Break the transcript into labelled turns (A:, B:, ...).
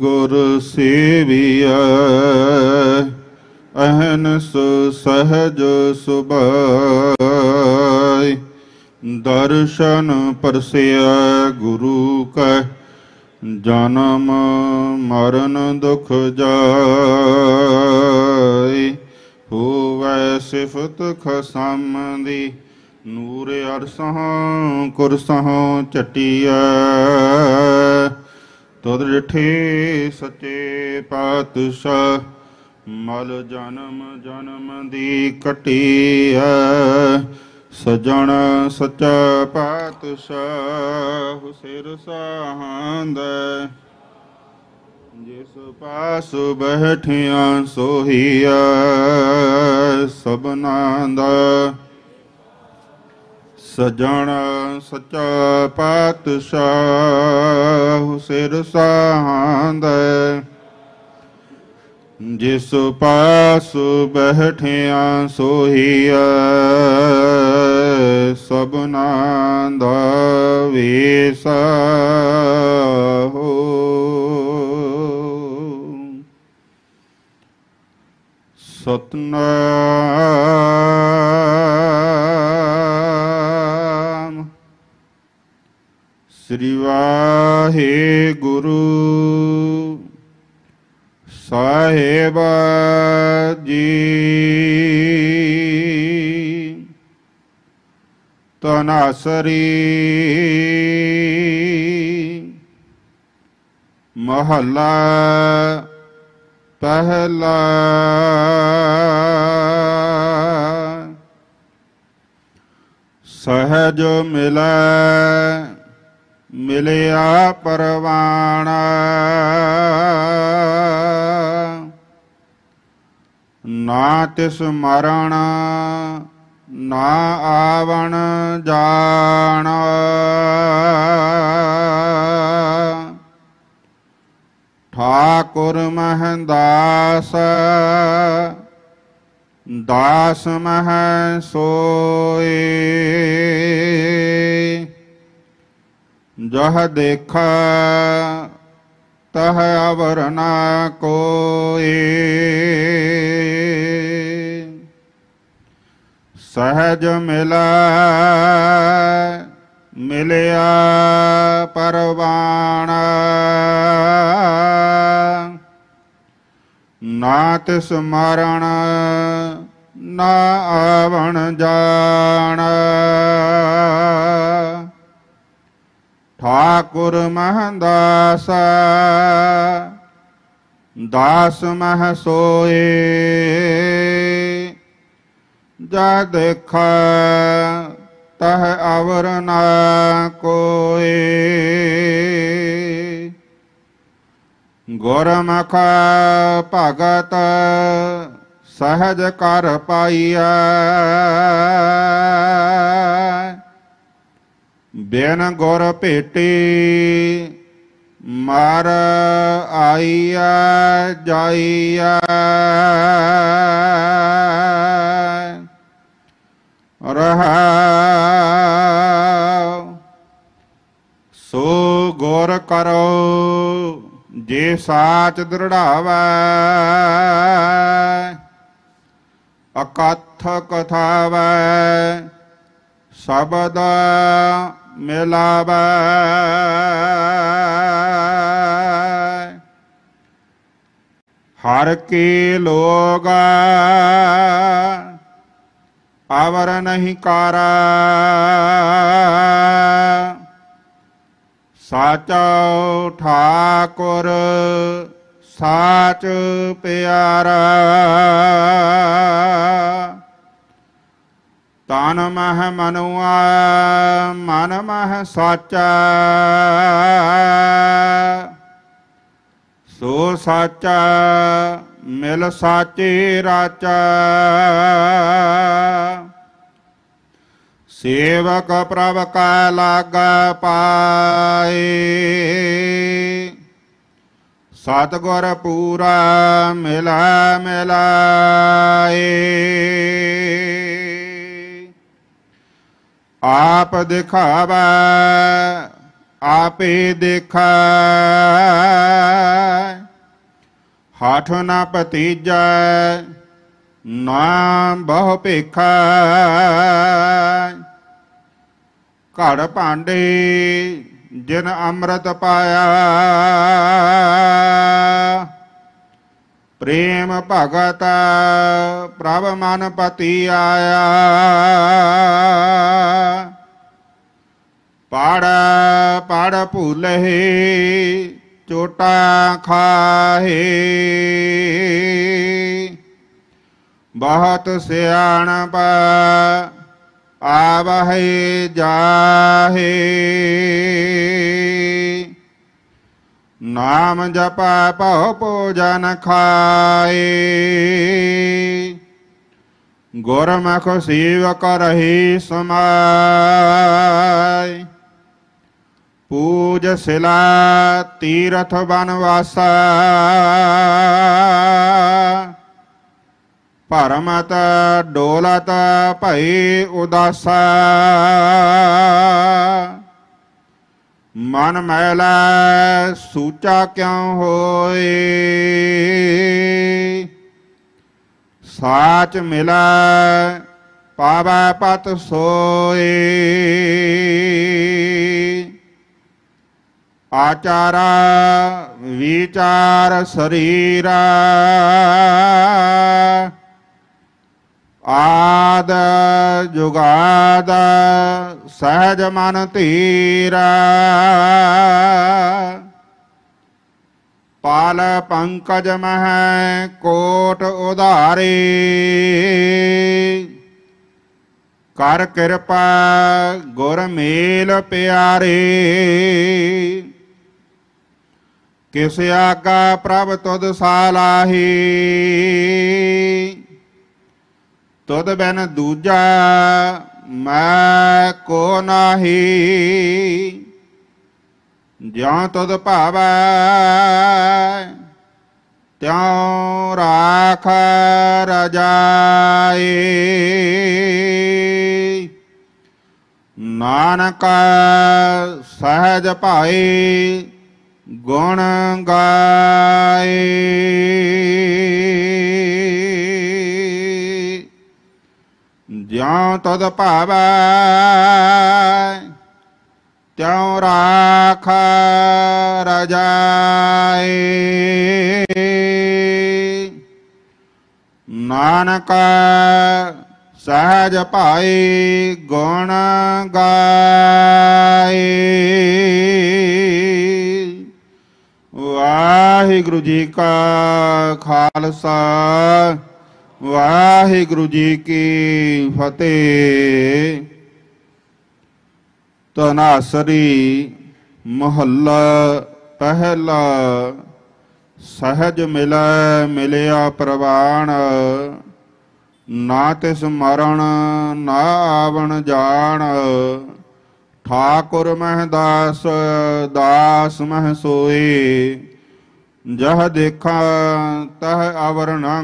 A: ਗੁਰ ਸੇਵੀਐ ਅਹਨਸ ਸਹਜ ਸੁਭਾਈ ਦਰਸ਼ਨ ਪਰਸਿਐ ਗੁਰੂ ਕੈ ਜਨਮ ਮਰਨ ਦੁਖ ਜਾਈ ਹੋਵੈ ਸਿਫਤ ਖਸਮ ਦੀ ਨੂਰ ਅਰਸਾਂ ਕੁਰਸਾਂ ਚਟਿਐ ਤੁਧ ਰਠੇ ਸਚੇ ਪਾਤਸ਼ਾਹ ਮਲ ਜਨਮ ਜਨਮ ਦੀ ਕਟੀ ਹੈ ਸਜਣ ਸਚ ਪਾਤਸ਼ਾਹ ਸਿਰ ਸਾਹੰਦ ਜਿਸ ਪਾਸ ਬਹਿਠਿਆ ਸੋਹੀਆ ਸਬਨਾਂ ਦਾ ਸਜਣ ਸੱਚਾ ਪਾਤਸ਼ਾਹ ਸਿਰ ਸਾਹੰਦ ਜਿਸ ਪਾਸ ਬਹਿਠਿਆ ਸੋਹੀਐ ਸਭਨਾ ਦਾ ਵੇਸਾ ਸਤਨਾ श्री वाहे गुरु साहेब तनासरी महला पहला सहज मिला ਮਿਲਿਆ ਪਰਵਾਣਾ ਨਾ ਤਿਸ ਮਰਣ ਨਾ ਆਵਣ ਜਾਣ ਠਾਕੁਰ ਮਹੰਦਾਸ ਦਾਸ ਮਹ ਸੋਏ ਜਹ ਦੇਖਾ ਤਹ ਆਵਰਨਾ ਕੋਈ ਸਹਜ ਮਿਲਾ ਮਿਲਿਆ ਪਰਵਾਣ ਨਾ ਤਿਸ ਮਰਣ ਨਾ ਆਵਣ ਜਾਣ ਠਾਕੁਰ ਮਹੰਦਾਸ ਦਾਸ ਮਹ ਸੋਏ ਜਦ ਖ ਤਹ ਅਵਰ ਨਾ ਕੋਏ ਗੁਰਮਖ ਭਗਤ ਸਹਜ ਕਰ ਪਾਈਆ ਬੇਨ ਗੁਰ ਭੇਟੇ ਮਰ ਆਈਆ ਜਾਈਆ ਰਹਾ ਸੋ ਗੁਰ ਕਰੋ ਜੇ ਸਾਚ ਦ੍ਰਿੜਾਵੈ ਅਕਥ ਕਥਾਵੈ ਸ਼ਬਦ ਮਿਲਾਵੇ ਹਰ ਕੀ ਲੋਗ ਆਵਰ ਨਹੀਂ ਕਰ ਸਾਚਾ ਠਾਕੁਰ ਸਾਚ ਪਿਆਰਾ ਤਨ ਮਹ ਮਨੁਆ ਮਨ ਮਹ ਸਾਚਾ ਸੋ ਸਾਚਾ ਮਿਲ ਸਾਚੇ ਰਾਚਾ ਸੇਵਕ ਪ੍ਰਭ ਕਾ ਲਾਗ ਪਾਏ ਸਤਗੁਰ ਪੂਰਾ ਮਿਲਾ ਮਿਲਾਏ ਆਪ ਦਿਖਾਵਾ ਆਪੇ ਦੇਖਾ ਹਾਠ ਨਾ ਪਤੀਜੈ ਨਾਮ ਬਹੁ ਭੇਖਾ ਘੜ ਭਾਂਡੇ ਜਿਨ ਅੰਮ੍ਰਿਤ ਪਾਇਆ ਪ੍ਰੇਮ ਭਗਤ ਪ੍ਰਭ ਮਨ ਪਤੀ ਆਇਆ ਪੜ ਪੜ ਭੁਲਹੇ ਚੋਟਾ ਖਾਹੇ ਬਹੁਤ ਸਿਆਣਪ ਆਵਹਿ ਜਾਹੇ ਨਾਮ ਜਪੈ ਭਉ ਪੂਜਨ ਖਾਏ ਗੁਰਮਖ ਸੇਵ ਕਰਹੀ ਸਮਾਈ ਪੂਜ ਸਿਲਾ ਤੀਰਥ ਬਨਵਾਸਾ ਪਰਮਤ ਡੋਲਤ ਭਈ ਉਦਾਸਾ ਮਨ ਮੈਲਾ ਸੂਚਾ ਕਿਉ ਹੋਏ ਸਾਚ ਮਿਲੈ ਪਾਵੈ ਪਤ ਸੋਏ ਆਚਾਰ ਵਿਚਾਰ ਸਰੀਰਾ ਆ ਆਦ ਜੁਗਾਦ ਸਹਜ ਮਨ ਧੀਰਾ ਪਾਲ ਪੰਕਜ ਮਹਿ ਕੋਟ ਉਧਾਰੇ ਕਰ ਕਿਰਪਾ ਗੁਰ ਮੇਲ ਪਿਆਰੇ ਕਿਸ ਆਗਾ ਪ੍ਰਭ ਤੁਧ ਸਾਲਾਹੀ ਤੁਧ ਬਿਨ ਦੂਜਾ ਮੈਂ ਕੋ ਨਾਹੀ ਜਾਂ ਤਦ ਭਾਵੈ ਤਿਉ ਰਾਖ ਰਜਾਈ ਨਾਨਕ ਸਹਜ ਭਾਈ ਗੁਣ ਗਾਏ ਜਿਉਂ ਤਦ ਭਾਵੈ ਤਿਉ ਰਾਖ ਰਜਾਈ ਨਾਨਕ ਸਹਜ ਭਾਈ ਗੁਣ ਗਾਏ ਵਾਹਿਗੁਰੂ ਜੀ ਕਾ ਖਾਲਸਾ ਵਾਹਿਗੁਰੂ ਜੀ ਕੀ ਫਤਿਹ ਤਨਾਸਰੀ ਮਹੱਲਾ ਪਹਿਲਾ ਸਹਜ ਮਿਲੈ ਮਿਲਿਆ ਪ੍ਰਵਾਣ ਨਾ ਤਿਸ ਮਰਨ ਨਾ ਆਵਣ ਜਾਣ ਠਾਕੁਰ ਮਹਿ ਦਾਸ ਦਾਸ ਮਹਿ ਸੋਏ ਜਹ ਦੇਖਾਂ ਤਹ ਅਵਰ ਨਾ